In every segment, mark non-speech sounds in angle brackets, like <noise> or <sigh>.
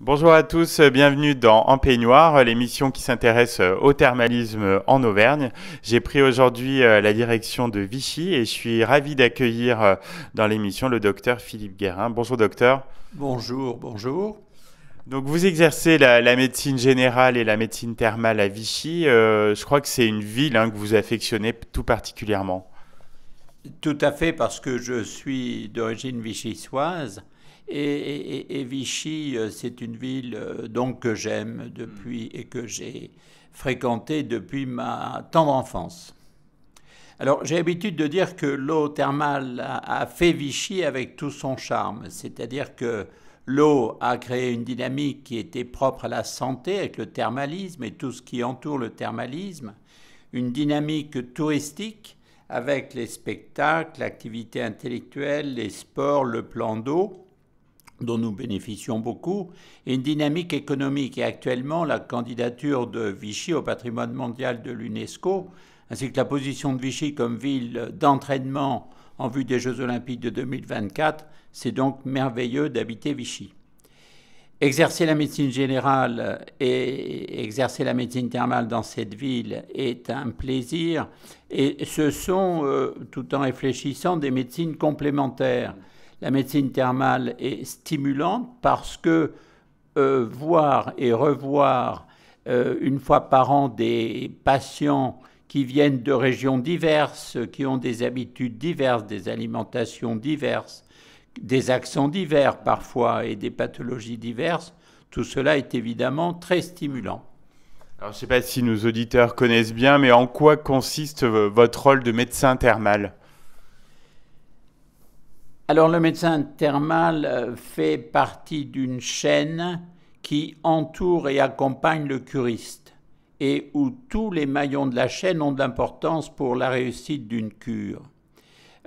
Bonjour à tous, bienvenue dans En Peignoir, l'émission qui s'intéresse au thermalisme en Auvergne. J'ai pris aujourd'hui euh, la direction de Vichy et je suis ravi d'accueillir euh, dans l'émission le docteur Philippe Guérin. Bonjour docteur. Bonjour, bonjour. Donc vous exercez la, médecine générale et la médecine thermale à Vichy. Euh, je crois que c'est une ville hein, que vous affectionnez tout particulièrement. Tout à fait, parce que je suis d'origine vichysoise et, Vichy, euh, c'est une ville euh, donc que j'aime depuis mm. et que j'ai fréquentée depuis ma tendre enfance. Alors j'ai l'habitude de dire que l'eau thermale a, fait Vichy avec tout son charme, c'est-à-dire que l'eau a créé une dynamique qui était propre à la santé avec le thermalisme et tout ce qui entoure le thermalisme, une dynamique touristique avec les spectacles, l'activité intellectuelle, les sports, le plan d'eau, dont nous bénéficions beaucoup, et une dynamique économique. Et actuellement, la candidature de Vichy au patrimoine mondial de l'UNESCO, ainsi que la position de Vichy comme ville d'entraînement en vue des Jeux olympiques de 2024, c'est donc merveilleux d'habiter Vichy. Exercer la médecine générale et exercer la médecine thermale dans cette ville est un plaisir, et ce sont, euh, tout en réfléchissant, des médecines complémentaires la médecine thermale est stimulante parce que euh, voir et revoir euh, une fois par an des patients qui viennent de régions diverses, qui ont des habitudes diverses, des alimentations diverses, des accents divers parfois et des pathologies diverses, tout cela est évidemment très stimulant. Alors, je ne sais pas si nos auditeurs connaissent bien, mais en quoi consiste euh, votre rôle de médecin thermal alors le médecin thermal euh, fait partie d'une chaîne qui entoure et accompagne le curiste et où tous les maillons de la chaîne ont de l'importance pour la réussite d'une cure.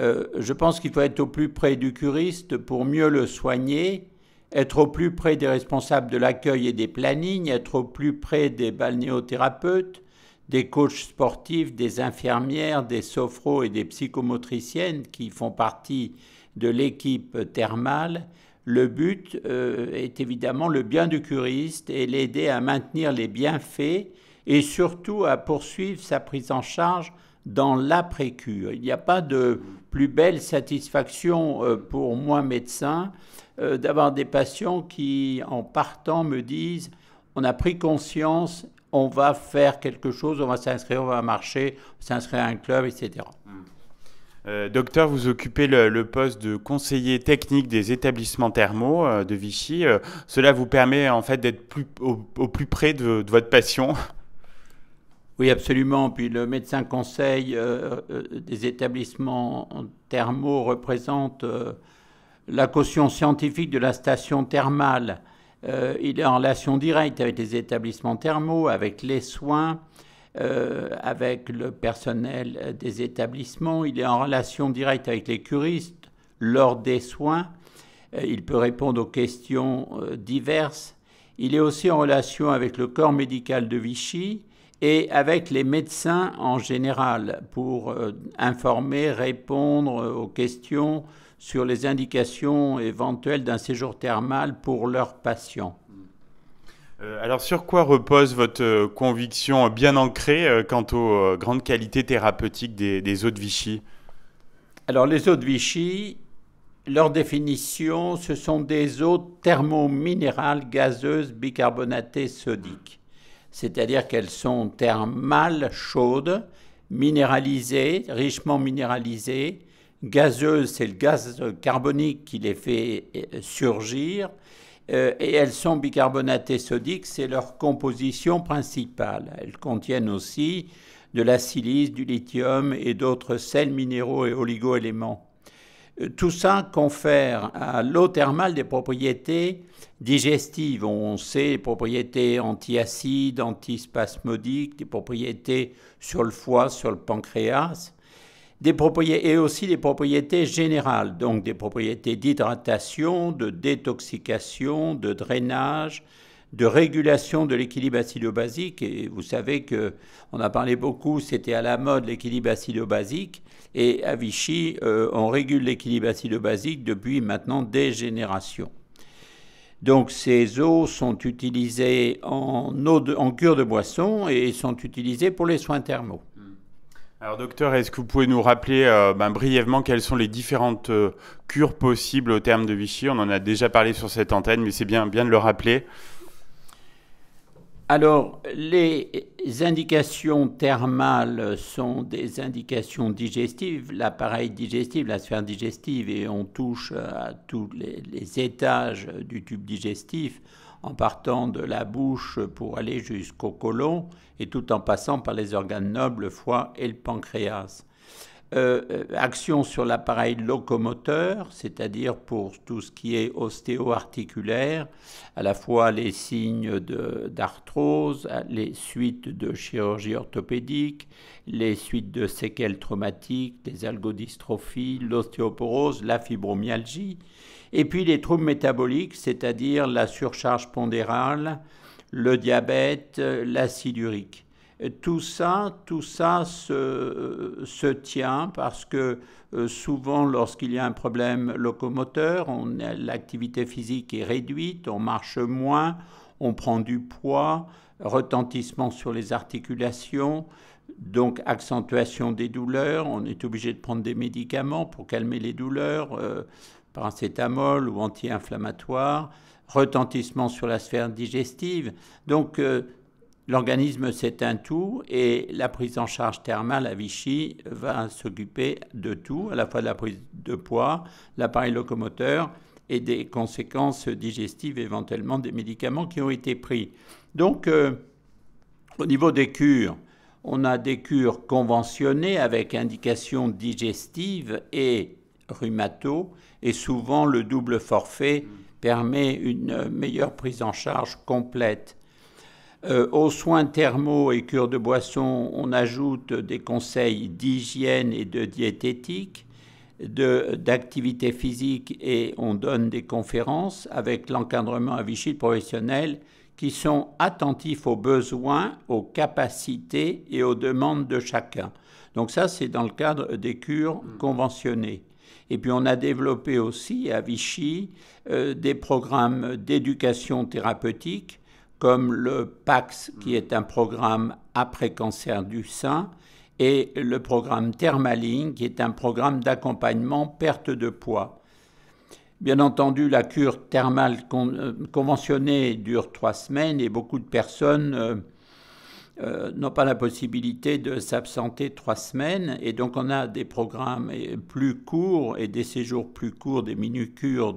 Euh, je pense qu'il faut être au plus près du curiste pour mieux le soigner, être au plus près des responsables de l'accueil et des plannings, être au plus près des balnéothérapeutes, des coachs sportifs, des infirmières, des sophros et des psychomotriciennes qui font partie de l'équipe thermale, le but euh, est évidemment le bien du curiste et l'aider à maintenir les bienfaits et surtout à poursuivre sa prise en charge dans l'après-cure. Il n'y a pas de plus belle satisfaction euh, pour moi, médecin, euh, d'avoir des patients qui, en partant, me disent on a pris conscience, on va faire quelque chose, on va s'inscrire, on va marcher, s'inscrire à un club, etc. Euh, docteur, vous occupez le, poste de conseiller technique des établissements thermaux euh, de Vichy. Euh, cela vous permet en fait d'être au, plus près de, votre passion <laughs> Oui, absolument. Puis le médecin conseil des établissements thermaux représente la caution scientifique de la station thermale. il est en relation directe avec les établissements thermaux, avec les soins. Euh, avec le personnel des établissements, il est en relation directe avec les curistes lors des soins, euh, il peut répondre aux questions euh, diverses, il est aussi en relation avec le corps médical de Vichy et avec les médecins en général pour informer, répondre aux questions sur les indications éventuelles d'un séjour thermal pour leurs patients. Euh, alors sur quoi repose votre euh, conviction bien ancrée euh, quant aux grandes qualités thérapeutiques des, eaux de Vichy Alors les eaux de Vichy, leur définition, ce sont des eaux thermominérales gazeuses bicarbonatées sodiques, c'est-à-dire qu'elles sont thermales chaudes, minéralisées, richement minéralisées. Gazeuses, c'est le gaz carbonique qui les fait surgir euh, et elles sont bicarbonatées sodiques, c'est leur composition principale. Elles contiennent aussi de la silice, du lithium et d'autres sels minéraux et oligoéléments. Euh, tout ça confère à l'eau thermale des propriétés digestives. On sait les propriétés antiacides, antispasmodiques, des propriétés sur le foie, sur le pancréas et aussi des propriétés générales, donc des propriétés d'hydratation, de détoxication, de drainage, de régulation de l'équilibre acido-basique. Et vous savez que on a parlé beaucoup, c'était à la mode l'équilibre acido-basique. Et à Vichy, euh, on régule l'équilibre acido-basique depuis maintenant des générations. Donc ces eaux sont utilisées en, eau en cure de boisson et sont utilisées pour les soins thermaux. Alors docteur, est-ce que vous pouvez nous rappeler euh, ben, brièvement quelles sont les différentes euh, cures possibles au terme de Vichy On en a déjà parlé sur cette antenne, mais c'est bien, bien de le rappeler. Alors, les indications thermales sont des indications digestives, l'appareil digestif, la sphère digestive, et on touche à tous les, étages du tube digestif en partant de la bouche pour aller jusqu'au côlon et tout en passant par les organes nobles, le foie et le pancréas. Euh, euh, action sur l'appareil locomoteur, c'est-à-dire pour tout ce qui est ostéo-articulaire, à la fois les signes d'arthrose, les suites de chirurgie orthopédique, les suites de séquelles traumatiques, des algodystrophies, l'ostéoporose, la fibromyalgie, et puis les troubles métaboliques, c'est-à-dire la surcharge pondérale, le diabète, l'acide urique tout ça, tout ça se, se tient parce que euh, souvent lorsqu'il y a un problème locomoteur, l'activité physique est réduite, on marche moins, on prend du poids, retentissement sur les articulations, donc accentuation des douleurs, on est obligé de prendre des médicaments pour calmer les douleurs, par euh, paracétamol ou anti-inflammatoire, retentissement sur la sphère digestive. Donc euh, L'organisme, c'est un tout et la prise en charge thermale à Vichy va s'occuper de tout, à la fois de la prise de poids, l'appareil locomoteur et des conséquences digestives éventuellement des médicaments qui ont été pris. Donc, euh, au niveau des cures, on a des cures conventionnées avec indication digestive et rhumato, et souvent le double forfait permet une meilleure prise en charge complète. Euh, aux soins thermaux et cures de boissons, on ajoute des conseils d'hygiène et de diététique, d'activité physique et on donne des conférences avec l'encadrement à Vichy professionnel qui sont attentifs aux besoins, aux capacités et aux demandes de chacun. Donc ça, c'est dans le cadre des cures hmm. conventionnées. Et puis on a développé aussi à Vichy euh, des programmes d'éducation thérapeutique comme le PAX, qui est un programme après cancer du sein, et le programme Thermaline, qui est un programme d'accompagnement perte de poids. Bien entendu, la cure thermale euh, conventionnée dure trois semaines et beaucoup de personnes euh, euh, n'ont pas la possibilité de s'absenter trois semaines. Et donc, on a des programmes plus courts et des séjours plus courts, des mini-cures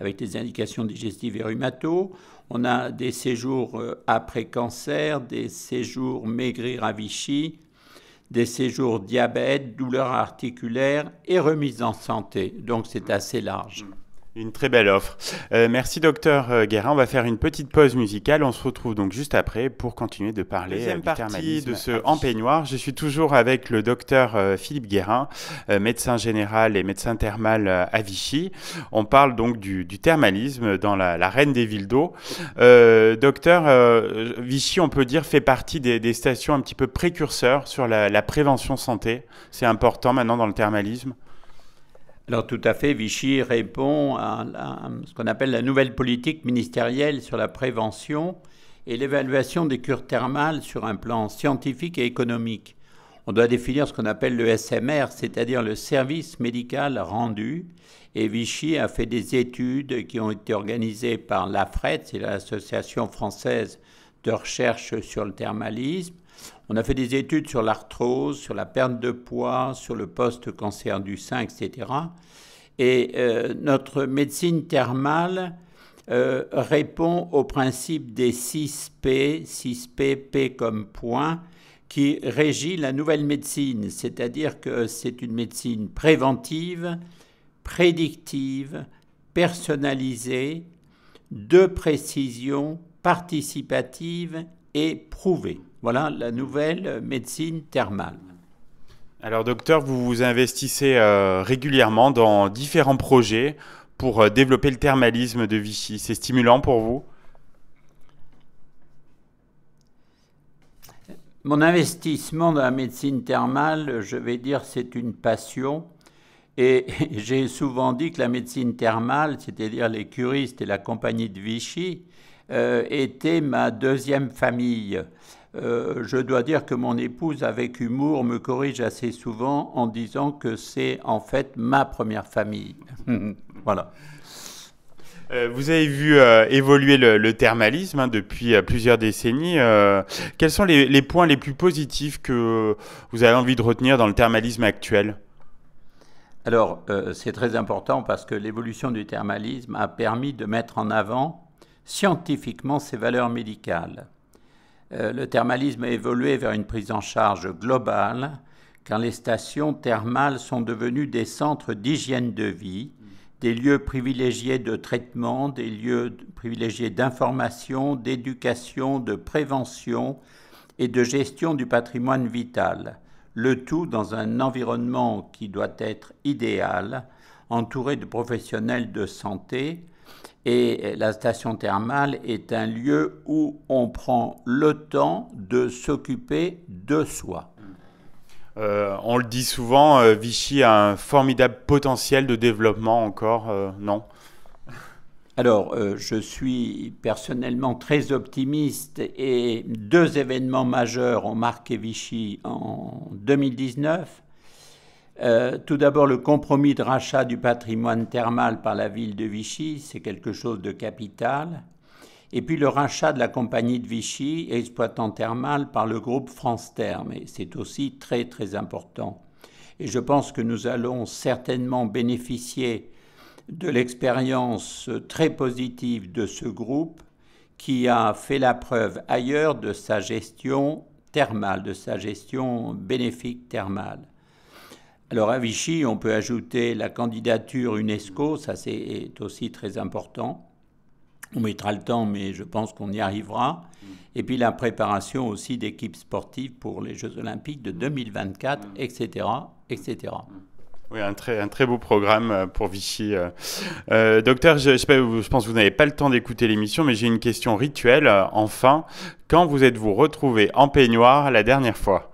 avec des indications digestives et rhumato. On a des séjours euh, après cancer, des séjours maigris à Vichy, des séjours diabète, douleurs articulaires et remise en santé. Donc, c'est assez large. Mmh. Une très belle offre. Euh, merci docteur euh, Guérin. On va faire une petite pause musicale. On se retrouve donc juste après pour continuer de parler euh, de ce en peignoir. Je suis toujours avec le docteur euh, Philippe Guérin, médecin général et médecin thermal à Vichy. On parle donc du, du thermalisme dans la, la, reine des villes d'eau. Euh, docteur, Vichy, on peut dire, fait partie des, des, stations un petit peu précurseurs sur la, la prévention santé. C'est important maintenant dans le thermalisme. Alors tout à fait, Vichy répond à, ce qu'on appelle la nouvelle politique ministérielle sur la prévention et l'évaluation des cures thermales sur un plan scientifique et économique. On doit définir ce qu'on appelle le SMR, c'est-à-dire le service médical rendu. Et Vichy a fait des études qui ont été organisées par l'AFRET, c'est l'Association française de recherche sur le thermalisme, on a fait des études sur l'arthrose, sur la perte de poids, sur le post-cancer du sein, etc. Et euh, notre médecine thermale euh, répond au principe des 6 P, 6 P, P comme point, qui régit la nouvelle médecine, c'est-à-dire que c'est une médecine préventive, prédictive, personnalisée, de précision, participative et prouvée. Voilà la nouvelle euh, médecine thermale. Alors docteur, vous vous investissez euh, régulièrement dans différents projets pour euh, développer le thermalisme de Vichy. C'est stimulant pour vous Mon investissement dans la médecine thermale, je vais dire, c'est une passion. Et <laughs> j'ai souvent dit que la médecine thermale, c'est-à-dire les curistes et la compagnie de Vichy, était ma deuxième famille. Euh, je dois dire que mon épouse, avec humour, me corrige assez souvent en disant que c'est en fait ma première famille. <laughs> voilà. Euh, vous avez vu euh, évoluer le, thermalisme hein, depuis plusieurs décennies. quels sont les, points les plus positifs que vous avez envie de retenir dans le thermalisme actuel Alors, c'est très important parce que l'évolution du thermalisme a permis de mettre en avant scientifiquement ses valeurs médicales. Euh, le thermalisme a évolué vers une prise en charge globale, car les stations thermales sont devenues des centres d'hygiène de vie, des lieux privilégiés de traitement, des lieux privilégiés d'information, d'éducation, de prévention et de gestion du patrimoine vital, le tout dans un environnement qui doit être idéal, entouré de professionnels de santé, et la station thermale est un lieu où on prend le temps de s'occuper de soi. Euh, on le dit souvent, euh, Vichy a un formidable potentiel de développement encore, euh, non alors, je suis personnellement très optimiste et deux événements majeurs ont marqué Vichy en 2019. Euh, tout d'abord, le compromis de rachat du patrimoine thermal par la ville de Vichy, c'est quelque chose de capital. Et puis le rachat de la compagnie de Vichy, exploitant thermal, par le groupe France Therme, et c'est aussi très très important. Et je pense que nous allons certainement bénéficier de l'expérience très positive de ce groupe qui a fait la preuve ailleurs de sa gestion thermale, de sa gestion bénéfique thermale. Alors à Vichy, on peut ajouter la candidature UNESCO, ça c'est aussi très important. On mettra le temps, mais je pense qu'on y arrivera. Et puis la préparation aussi d'équipes sportives pour les Jeux Olympiques de 2024, etc. etc. Oui, un très, beau programme euh, pour Vichy. Euh. Euh, docteur, je, je pense que vous n'avez pas le temps d'écouter l'émission, mais j'ai une question rituelle. Enfin, quand vous êtes-vous retrouvé en peignoir la dernière fois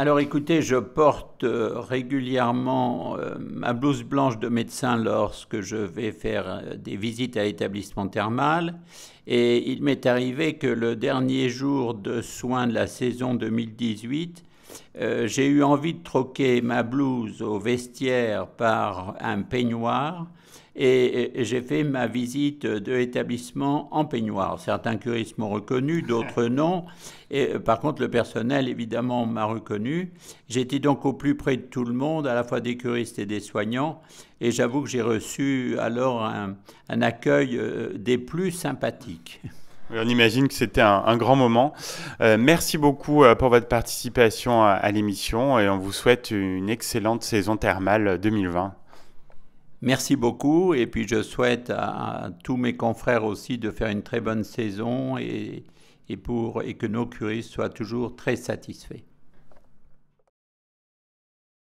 alors écoutez, je porte euh, régulièrement euh, ma blouse blanche de médecin lorsque je vais faire euh, des visites à l'établissement thermal. Et il m'est arrivé que le dernier jour de soins de la saison 2018, j'ai eu envie de troquer ma blouse au vestiaire par un peignoir et, j'ai fait ma visite de l'établissement en peignoir. Certains curistes m'ont reconnu, <laughs> d'autres non. Et, euh, par contre, le personnel, évidemment, m'a reconnu. J'étais donc au plus près de tout le monde, à la fois des curistes et des soignants. Et j'avoue que j'ai reçu alors un, un accueil euh, des plus sympathiques. On imagine que c'était un, grand moment. Euh, merci beaucoup pour votre participation à l'émission et on vous souhaite une excellente saison thermale 2020. Merci beaucoup et puis je souhaite à, tous mes confrères aussi de faire une très bonne saison et, et, pour, et que nos curistes soient toujours très satisfaits.